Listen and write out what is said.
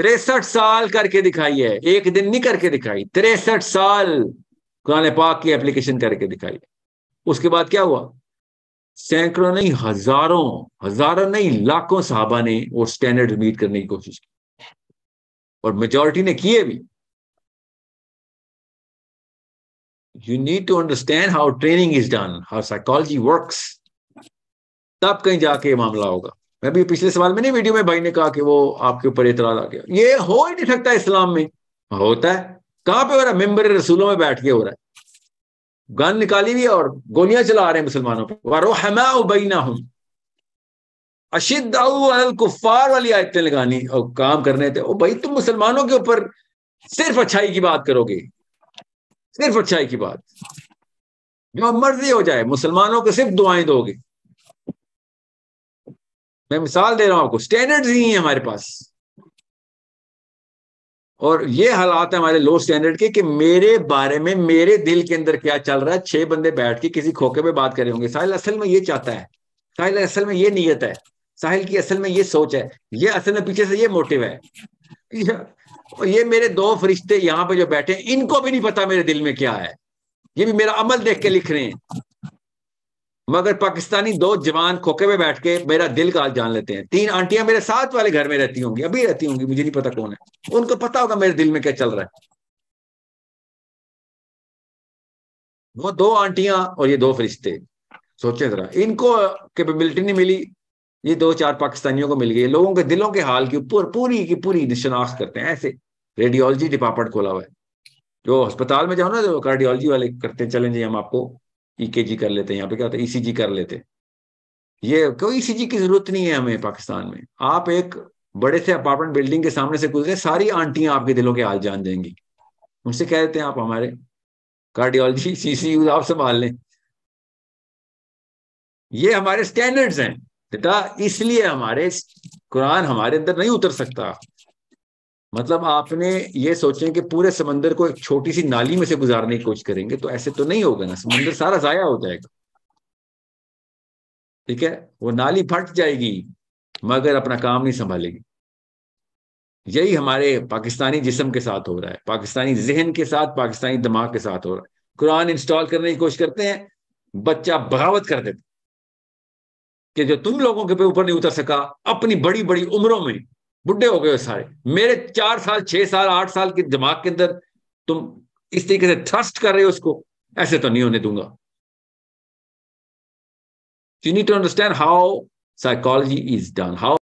तिरसठ साल करके दिखाई है एक दिन नहीं करके दिखाई तिरसठ साल कुरान पाक की एप्लीकेशन करके दिखाई उसके बाद क्या हुआ सैकड़ों नहीं हजारों हजारों नहीं लाखों साहबा ने वो स्टैंडर्ड मीट करने की कोशिश की और मेजोरिटी ने किए भी you need to understand how training is done how psychology works तब कहीं जाके मामला होगा मैं भी पिछले सवाल में नहीं वीडियो में भाई ने कहा कि वो आपके ऊपर इतराज आ गया ये हो ही नहीं सकता इस्लाम में होता है कहाँ पे हो रहा है मेम्बर रसूलों में बैठ के हो रहा है गन निकाली हुई और गोलियां चला रहे हैं मुसलमानों पर वारो हमा उबैना हूं अशिद कुफार वाली आयतें लगानी और काम करने थे ओ भाई तुम मुसलमानों के ऊपर सिर्फ अच्छाई की बात करोगे सिर्फ अच्छाई की बात जो मर्जी हो जाए मुसलमानों को सिर्फ दुआएं दोगे मैं मिसाल दे रहा हूं आपको स्टैंडर्ड ही है हमारे पास और ये हालात है हमारे लो स्टैंडर्ड के कि मेरे बारे में मेरे दिल के अंदर क्या चल रहा है छह बंदे बैठ के किसी खोखे पे बात करे होंगे साहिल असल में ये चाहता है साहिल असल में ये नीयत है साहिल की असल में ये सोच है ये असल में पीछे से ये मोटिव है और ये मेरे दो फरिश्ते यहाँ पे जो बैठे हैं इनको भी नहीं पता मेरे दिल में क्या है ये भी मेरा अमल देख के लिख रहे हैं मगर पाकिस्तानी दो जवान खोखे में बैठ के मेरा दिल का हाल जान लेते हैं तीन आंटियां मेरे साथ वाले घर में रहती होंगी अभी रहती होंगी मुझे नहीं पता कौन है उनको पता होगा मेरे दिल में क्या चल रहा है वो दो आंटियां और ये दो फरिश्ते सोचे जरा इनको कैपेबिलिटी नहीं मिली ये दो चार पाकिस्तानियों को मिल गई लोगों के दिलों के हाल की पूर, पूरी की पूरी शनाख्त करते हैं ऐसे रेडियोलॉजी डिपार्टमेंट खोला हुआ है जो अस्पताल में जाओ ना जो कार्डियोलॉजी वाले करते हैं चलें हम आपको ईकेजी e कर लेते यहाँ पे क्या होता है ईसीजी e कर लेते ये कोई ईसीजी e की जरूरत नहीं है हमें पाकिस्तान में आप एक बड़े से अपार्टमेंट बिल्डिंग के सामने से गुजरे सारी आंटियां आपके दिलों के हाल जान जाएंगी उनसे कह देते हैं आप हमारे कार्डियोलॉजी सीसीयू आप संभाल लें ये हमारे स्टैंडर्ड्स हैं बेटा इसलिए हमारे कुरान हमारे अंदर नहीं उतर सकता मतलब आपने ये सोचे कि पूरे समंदर को एक छोटी सी नाली में से गुजारने की कोशिश करेंगे तो ऐसे तो नहीं होगा ना समंदर सारा जाया हो जाएगा ठीक है वो नाली फट जाएगी मगर अपना काम नहीं संभालेगी यही हमारे पाकिस्तानी जिसम के साथ हो रहा है पाकिस्तानी जहन के साथ पाकिस्तानी दिमाग के साथ हो रहा है कुरान इंस्टॉल करने की कोशिश करते हैं बच्चा बगावत कर देते कि जो तुम लोगों के पे ऊपर नहीं उतर सका अपनी बड़ी बड़ी उम्रों में बुढ़े हो गए सारे मेरे चार साल छह साल आठ साल के दिमाग के अंदर तुम इस तरीके से थ्रस्ट कर रहे हो उसको ऐसे तो नहीं होने दूंगा you need to understand how psychology is done how